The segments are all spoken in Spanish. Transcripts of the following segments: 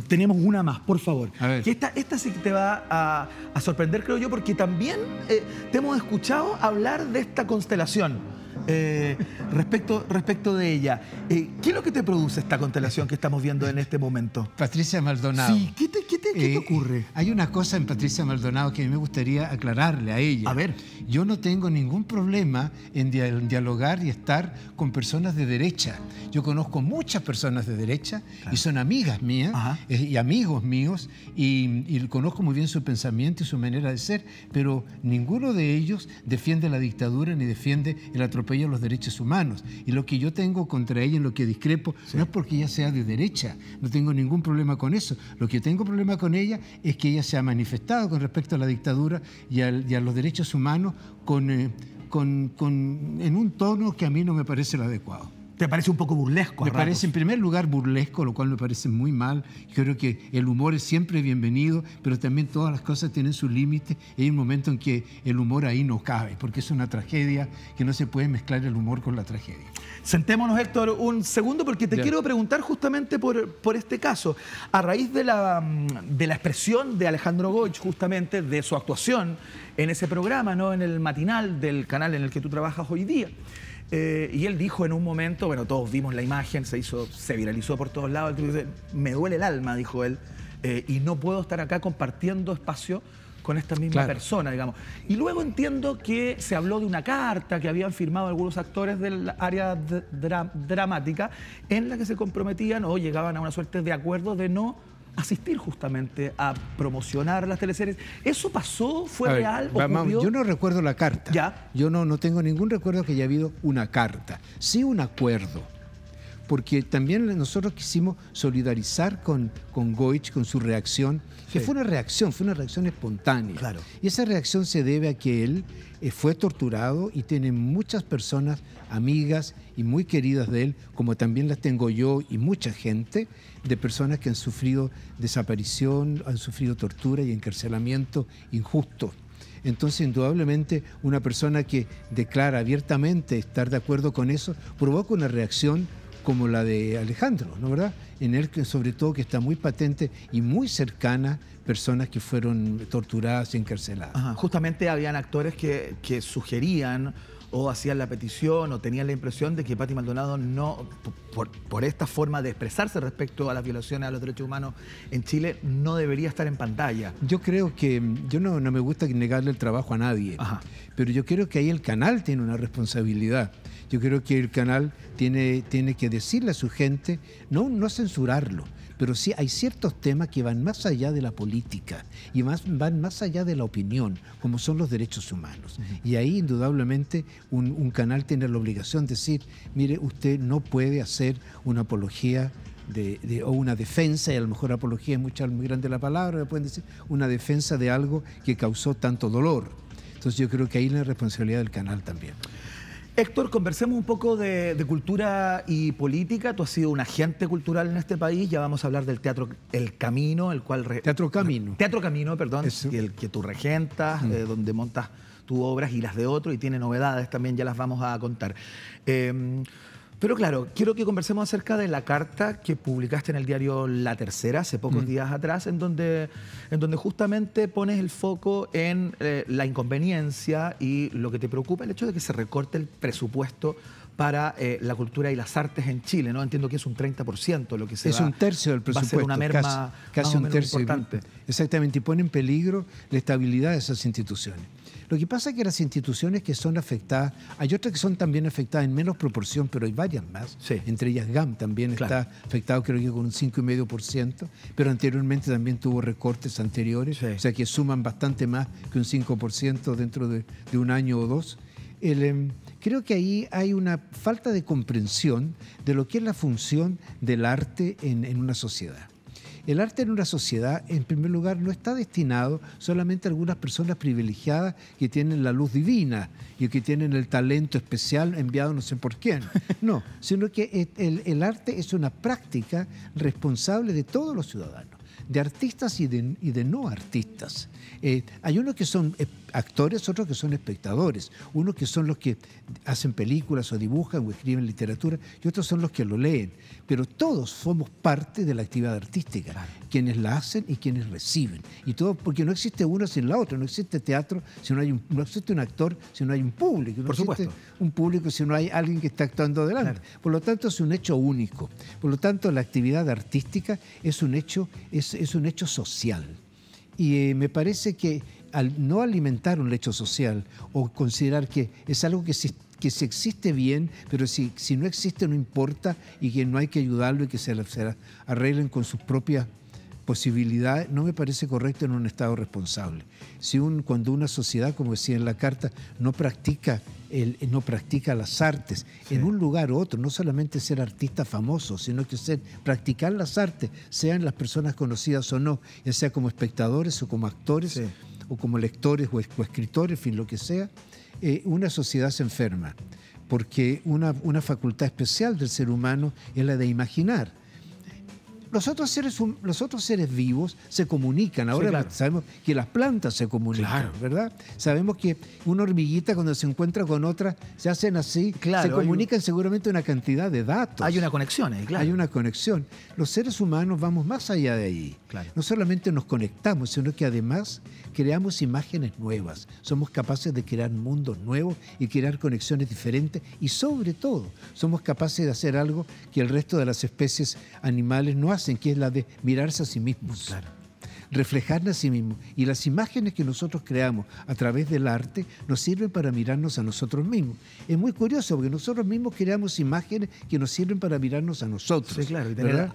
Tenemos una más, por favor. esta, sí que te va a, sorprender, creo yo, porque también eh, te hemos escuchado hablar de esta constelación. Eh, respecto, respecto de ella, eh, ¿qué es lo que te produce esta constelación que estamos viendo en este momento? Patricia Maldonado. Sí, ¿qué te, qué eh, ocurre? hay una cosa en Patricia Maldonado que a mí me gustaría aclararle a ella. A ver. Yo no tengo ningún problema en dialogar y estar con personas de derecha. Yo conozco muchas personas de derecha y son amigas mías eh, y amigos míos y, conozco muy bien su pensamiento y su manera de ser, pero ninguno de ellos defiende la dictadura ni defiende el atropello a los derechos humanos. Y lo que yo tengo contra ella, en lo que discrepo, no es porque ella sea de derecha. No tengo ningún problema con eso. Lo que tengo problema con ella es que ella se ha manifestado con respecto a la dictadura y, a los derechos humanos eh, con, en un tono que a mí no me parece el adecuado. ¿Te parece un poco burlesco? Me parece en primer lugar burlesco, lo cual me parece muy mal. Creo que el humor es siempre bienvenido, pero también todas las cosas tienen su límite. Hay un momento en que el humor ahí no cabe, porque es una tragedia que no se puede mezclar el humor con la tragedia. Sentémonos, Héctor, un segundo, porque te quiero preguntar justamente por, este caso. A raíz de la, mm, de la expresión de Alejandro Goich, justamente, de su actuación en ese programa, ¿no? en el matinal del canal en el que tú trabajas hoy día. Eh, y él dijo en un momento, bueno, todos vimos la imagen, se hizo, se viralizó por todos lados. Dice, me duele el alma, dijo él, eh, y no puedo estar acá compartiendo espacio con esta misma persona, digamos. Y luego entiendo que se habló de una carta que habían firmado algunos actores del área dramática en la que se comprometían o llegaban a una suerte de acuerdo de no asistir justamente a promocionar las teleseries. ¿Eso pasó? ¿Fue real? Yo no recuerdo la carta. Yo no, no tengo ningún recuerdo que haya habido una carta. Sí un acuerdo porque también nosotros quisimos solidarizar con, con Goich, con su reacción, que fue una reacción, fue una reacción espontánea. Y esa reacción se debe a que él eh, fue torturado y tiene muchas personas, amigas y muy queridas de él, como también las tengo yo y mucha gente, de personas que han sufrido desaparición, han sufrido tortura y encarcelamiento injusto. Entonces, indudablemente, una persona que declara abiertamente estar de acuerdo con eso provoca una reacción como la de Alejandro, ¿no verdad? En él, sobre todo que está muy patente y muy cercana personas que fueron torturadas y encarceladas. justamente habían actores que, sugerían o hacían la petición o tenían la impresión de que Patti Maldonado no, por, esta forma de expresarse respecto a las violaciones a los derechos humanos en Chile, no debería estar en pantalla. Yo creo que, yo no, me gusta negarle el trabajo a nadie, pero yo creo que ahí el canal tiene una responsabilidad yo creo que el canal tiene, tiene que decirle a su gente, no, no censurarlo, pero sí hay ciertos temas que van más allá de la política y más, van más allá de la opinión, como son los derechos humanos. Y ahí indudablemente un, canal tiene la obligación de decir, mire, usted no puede hacer una apología de, o una defensa, y a lo mejor apología es mucho, muy grande la palabra, pueden decir, una defensa de algo que causó tanto dolor. Entonces yo creo que ahí la responsabilidad del canal también. Héctor, conversemos un poco de, cultura y política. Tú has sido un agente cultural en este país. Ya vamos a hablar del teatro El Camino, el cual... teatro Camino. teatro Camino, perdón, el que tú regentas, mm. eh, donde montas tus obras y las de otro y tiene novedades también, ya las vamos a contar. Em, pero claro, quiero que conversemos acerca de la carta que publicaste en el diario La Tercera hace pocos mm. días atrás, en donde, en donde justamente pones el foco en eh, la inconveniencia y lo que te preocupa, el hecho de que se recorte el presupuesto para eh, la cultura y las artes en Chile, ¿no? Entiendo que es un 30% lo que se Es un tercio del presupuesto. a ser una merma casi, un tercio. Importante. Exactamente, y pone en peligro la estabilidad de esas instituciones. Lo que pasa es que las instituciones que son afectadas, hay otras que son también afectadas en menos proporción, pero hay varias más. Entre ellas GAM también está afectado creo que con un 5,5%, pero anteriormente también tuvo recortes anteriores, o sea que suman bastante más que un 5% dentro de, un año o dos. Em, creo que ahí hay una falta de comprensión de lo que es la función del arte en una sociedad. El arte en una sociedad, en primer lugar, no está destinado solamente a algunas personas privilegiadas que tienen la luz divina y que tienen el talento especial enviado no sé por quién. No, sino que el, arte es una práctica responsable de todos los ciudadanos de artistas y de, no artistas. Eh, hay unos que son eh, actores, otros que son espectadores, unos que son los que hacen películas o dibujan o escriben literatura y otros son los que lo leen. Pero todos somos parte de la actividad artística, quienes la hacen y quienes reciben. Y todo porque no existe uno sin la otra, no existe teatro si no hay un, existe un actor si no hay un público, no Por existe supuesto. un público si no hay alguien que está actuando adelante. Por lo tanto es un hecho único. Por lo tanto la actividad artística es un hecho es es un hecho social. Y eh, me parece que al no alimentar un hecho social o considerar que es algo que que existe bien, pero si, si no existe no importa y que no hay que ayudarlo y que se, arreglen con sus propias posibilidades no me parece correcto en un Estado responsable. Si un, cuando una sociedad, como decía en la carta, no practica eh, no practica las artes. En un lugar u otro, no solamente ser artista famoso, sino que ser, practicar las artes, sean las personas conocidas o no, ya sea como espectadores o como actores, o como lectores o, escritores, en fin, lo que sea, eh, una sociedad se enferma, porque una facultad especial del ser humano es la de imaginar los otros seres, los otros seres vivos se comunican. Ahora sabemos que las plantas se comunican, ¿verdad? Sabemos que una hormiguita cuando se encuentra con otra se hacen así, se comunican seguramente una cantidad de datos. Hay una conexión ahí, claro. Hay una conexión. Los seres humanos vamos más allá de ahí. No solamente nos conectamos, sino que además creamos imágenes nuevas. Somos capaces de crear mundos nuevos y crear conexiones diferentes y sobre todo somos capaces de hacer algo que el resto de las especies animales no hacen que es la de mirarse a sí mismos. Reflejarnos Reflejarse a sí mismos. Y las imágenes que nosotros creamos a través del arte nos sirven para mirarnos a nosotros mismos. Es muy curioso porque nosotros mismos creamos imágenes que nos sirven para mirarnos a nosotros. claro,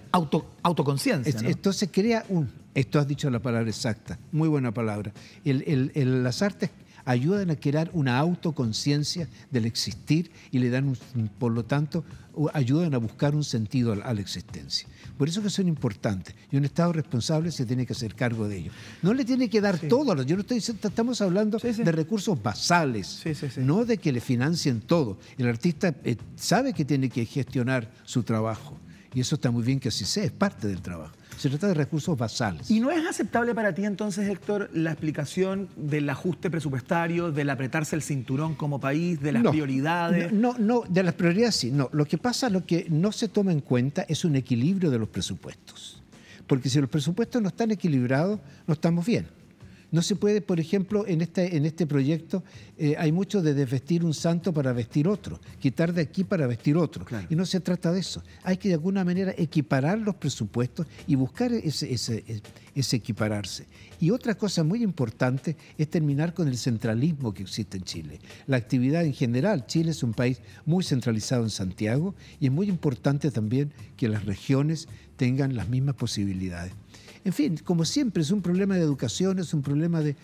autoconciencia. Entonces crea un. Esto has dicho la palabra exacta, muy buena palabra. las artes ayudan a crear una autoconciencia del existir y le dan, por lo tanto, ayudan a buscar un sentido a la existencia. Por eso que son importantes y un Estado responsable se tiene que hacer cargo de ello. No le tiene que dar todo, yo no estoy diciendo, estamos hablando de recursos basales, no de que le financien todo. El artista eh, sabe que tiene que gestionar su trabajo y eso está muy bien que así sea, es parte del trabajo. Se trata de recursos basales. ¿Y no es aceptable para ti entonces, Héctor, la explicación del ajuste presupuestario, del apretarse el cinturón como país, de las prioridades? No, no, de las prioridades sí. No, lo que pasa, lo que no se toma en cuenta es un equilibrio de los presupuestos. Porque si los presupuestos no están equilibrados, no estamos bien. No se puede, por ejemplo, en este, este proyecto eh, hay mucho de desvestir un santo para vestir otro, quitar de aquí para vestir otro. Y no se trata de eso. Hay que de alguna manera equiparar los presupuestos y buscar ese, ese equipararse. Y otra cosa muy importante es terminar con el centralismo que existe en Chile. La actividad en general, Chile es un país muy centralizado en Santiago y es muy importante también que las regiones tengan las mismas posibilidades. En fin, como siempre, es un problema de educación, es un problema de,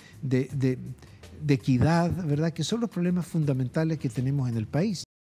equidad, ¿verdad? Que son los problemas fundamentales que tenemos en el país.